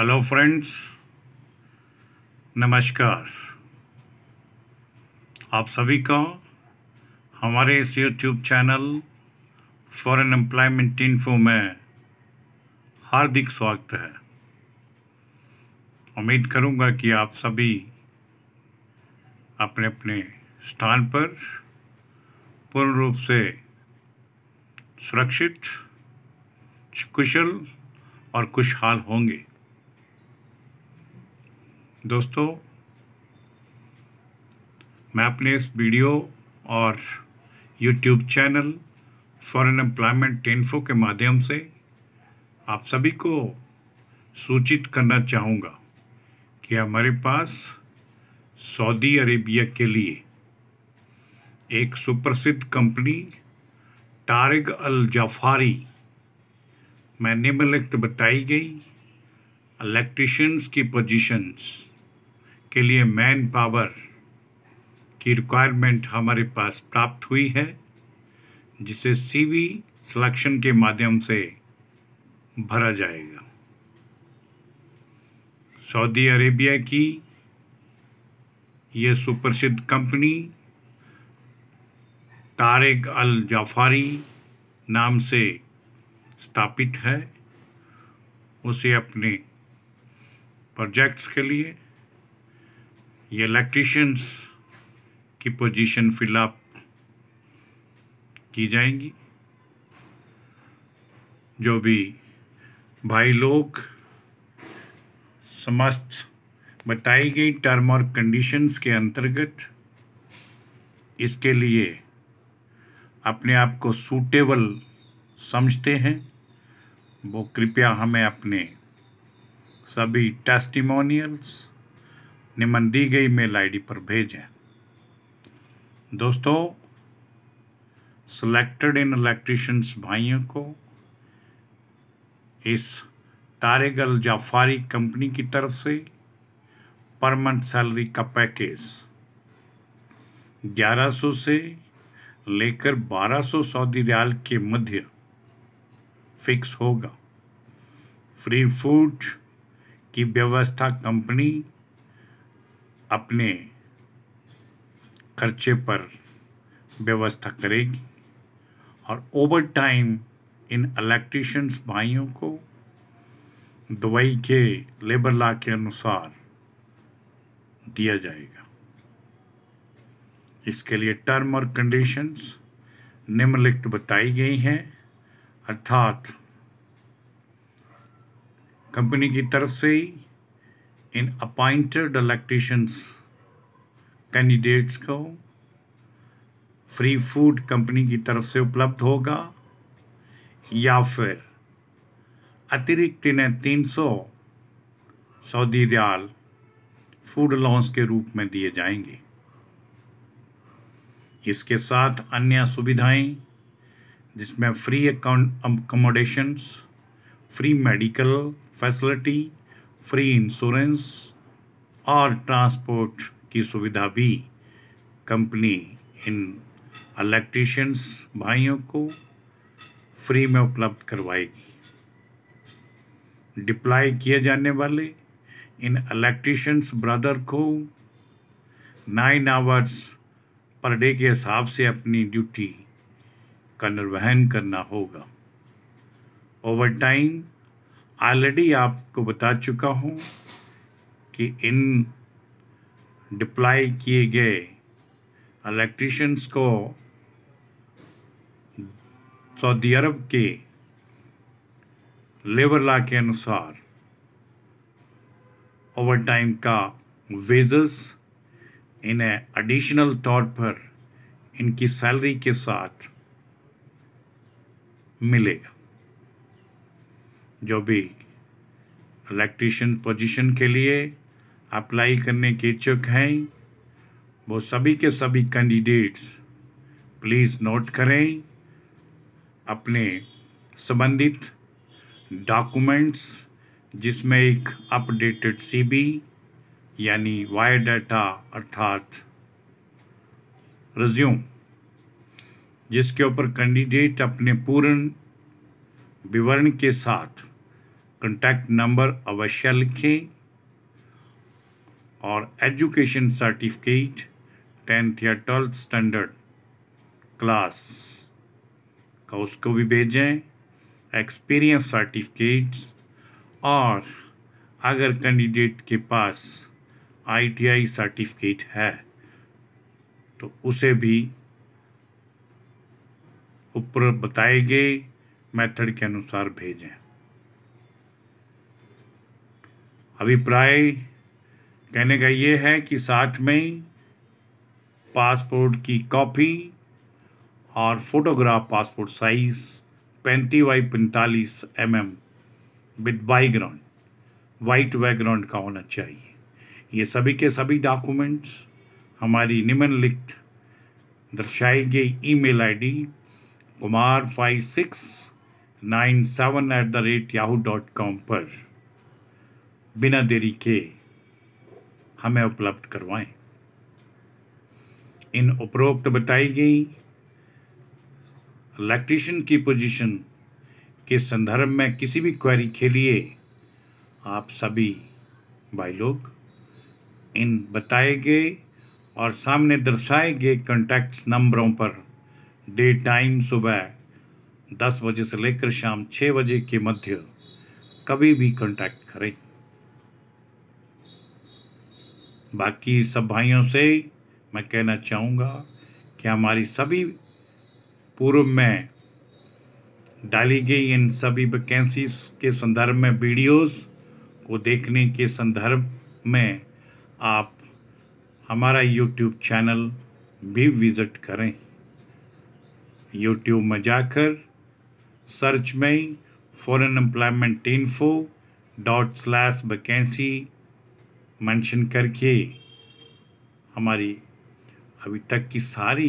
hello friends नमस्कार आप सभी का हमारे इस YouTube channel foreign employment info में हार्दिक स्वागत है उम्मीद करूंगा कि आप सभी अपने अपने स्थान पर पूर्ण रूप से सुरक्षित कुशल और खुशहाल होंगे दोस्तों मैं अपने इस वीडियो और YouTube channel foreign employment info के माध्यम से आप सभी को सूचित करना चाहूँगा कि हमारे पास सऊदी अरेबिया के लिए एक सुप्रसिद्ध कंपनी तारिग अल जाफारी में निम्नलिखित बताई गई इलेक्ट्रिशियंस की पोजीशंस के लिए मैन पावर की रिक्वायरमेंट हमारे पास प्राप्त हुई है जिसे सीवी सिलेक्शन के माध्यम से भरा जाएगा सऊदी अरेबिया की यह सुप्रसिद्ध कंपनी तारिक अल जाफारी नाम से स्थापित है उसे अपने प्रोजेक्ट्स के लिए ये इलेक्ट्रिशंस की पोजीशन फिलअप की जाएंगी जो भी भाई लोग समस्त बताई गई टर्म और कंडीशंस के अंतर्गत इसके लिए अपने आप को सूटेबल समझते हैं वो कृपया हमें अपने सभी टेस्टिमोनियल्स निमन दी गई मेल आईडी पर भेजें दोस्तों सिलेक्टेड इन इलेक्ट्रिशंस भाइयों को इस तारेगल जाफारी कंपनी की तरफ से परमानेंट सैलरी का पैकेज 1100 से लेकर 1200 सऊदी रियाल के मध्य फिक्स होगा फ्री फूड की व्यवस्था कंपनी अपने खर्चे पर व्यवस्था करेगी और ओवर टाइम इन इलेक्ट्रिशंस भाइयों को दुबई के लेबर लॉ के अनुसार दिया जाएगा इसके लिए टर्म और कंडीशंस निम्नलिखित बताई गई हैं अर्थात कंपनी की तरफ से ही इन अपॉइंटेड इलेक्ट्रिशंस कैंडिडेट्स को फ्री फूड कंपनी की तरफ से उपलब्ध होगा या फिर अतिरिक्त इन्हें तीन सौ सऊदी रियाल फूड लॉन्स के रूप में दिए जाएंगे इसके साथ अन्य सुविधाएं जिसमें free accommodations free medical facility free insurance और ट्रांसपोर्ट की सुविधा भी कंपनी इन इलेक्ट्रिशियंस भाइयों को फ्री में उपलब्ध करवाएगी डिप्लाई किए जाने वाले इन इलेक्ट्रिशियंस ब्रदर को नाइन आवर्स पर डे के हिसाब से अपनी ड्यूटी का निर्वहन करना होगा ओवर टाइम ऑलरेडी आपको बता चुका हूँ कि इन डिप्लाई किए गए इलेक्ट्रिशंस को सऊदी अरब के लेबर लॉ के अनुसार ओवर टाइम का वेजेस इन्हें एडिशनल तौर पर इनकी सैलरी के साथ मिलेगा जो भी इलेक्ट्रिशियन पोजीशन के लिए अप्लाई करने के इच्छुक हैं वो सभी के सभी कैंडिडेट्स प्लीज़ नोट करें अपने संबंधित डॉक्यूमेंट्स जिसमें एक अपडेटेड सीबी यानी वायर डाटा अर्थात रिज्यूम जिसके ऊपर कैंडिडेट अपने पूर्ण विवरण के साथ कंटैक्ट नंबर अवश्य लिखें और एजुकेशन सर्टिफिकेट टेंथ या ट्वेल्थ स्टैंडर्ड क्लास का उसको भी भेजें एक्सपीरियंस सर्टिफिकेट्स और अगर कैंडिडेट के पास आईटीआई सर्टिफिकेट है तो उसे भी ऊपर बताए गए मेथड के अनुसार भेजें अभिप्राय कहने का ये है कि साथ में पासपोर्ट की कॉपी और फोटोग्राफ पासपोर्ट साइज़ पैंतीस बाई पैंतालीस M M with background white background का होना चाहिए ये सभी के सभी डॉक्यूमेंट्स हमारी निम्नलिखित दर्शाई गई email ID Kumar five six nine seven eight the rate Yahoo dot com पर बिना देरी के हमें उपलब्ध करवाएं इन उपरोक्त बताई गई इलेक्ट्रिशियन की पोजीशन के संदर्भ में किसी भी क्वेरी के लिए आप सभी भाई लोग इन बताए गए और सामने दर्शाए गए कॉन्टैक्ट्स नंबरों पर डे टाइम सुबह दस बजे से लेकर शाम छः बजे के मध्य कभी भी कांटेक्ट करें बाकी सब भाइयों से मैं कहना चाहूँगा कि हमारी सभी पूर्व में डाली गई इन सभी वैकेंसी के संदर्भ में वीडियोस को देखने के संदर्भ में आप हमारा यूट्यूब चैनल भी विज़िट करें यूट्यूब में जाकर सर्च में foreign employment info dot slash vacancy mention करके हमारी अभी तक की सारी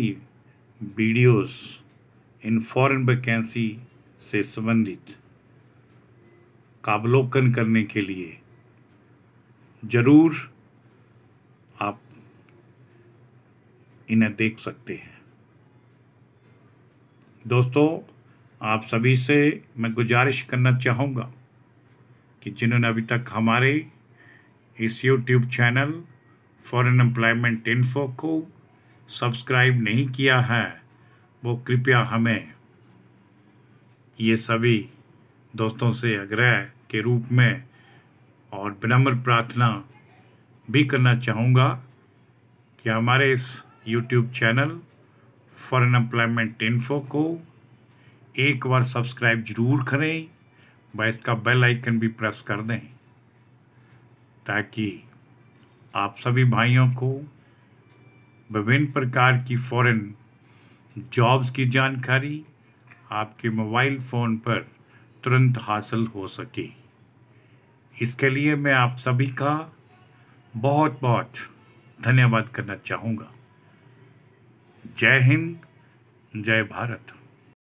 वीडियोस इन फॉरेन वैकेंसी से संबंधित काबलोकन करने के लिए ज़रूर आप इन्हें देख सकते हैं दोस्तों आप सभी से मैं गुजारिश करना चाहूँगा कि जिन्होंने अभी तक हमारे इस YouTube channel foreign employment info को सब्सक्राइब नहीं किया है वो कृपया हमें ये सभी दोस्तों से आग्रह के रूप में और विनम्र प्रार्थना भी करना चाहूँगा कि हमारे इस YouTube channel foreign employment info को एक बार सब्सक्राइब जरूर करें व इसका बेल आइकन भी प्रेस कर दें ताकि आप सभी भाइयों को विभिन्न प्रकार की फॉरेन जॉब्स की जानकारी आपके मोबाइल फ़ोन पर तुरंत हासिल हो सके इसके लिए मैं आप सभी का बहुत बहुत धन्यवाद करना चाहूँगा जय हिंद जय भारत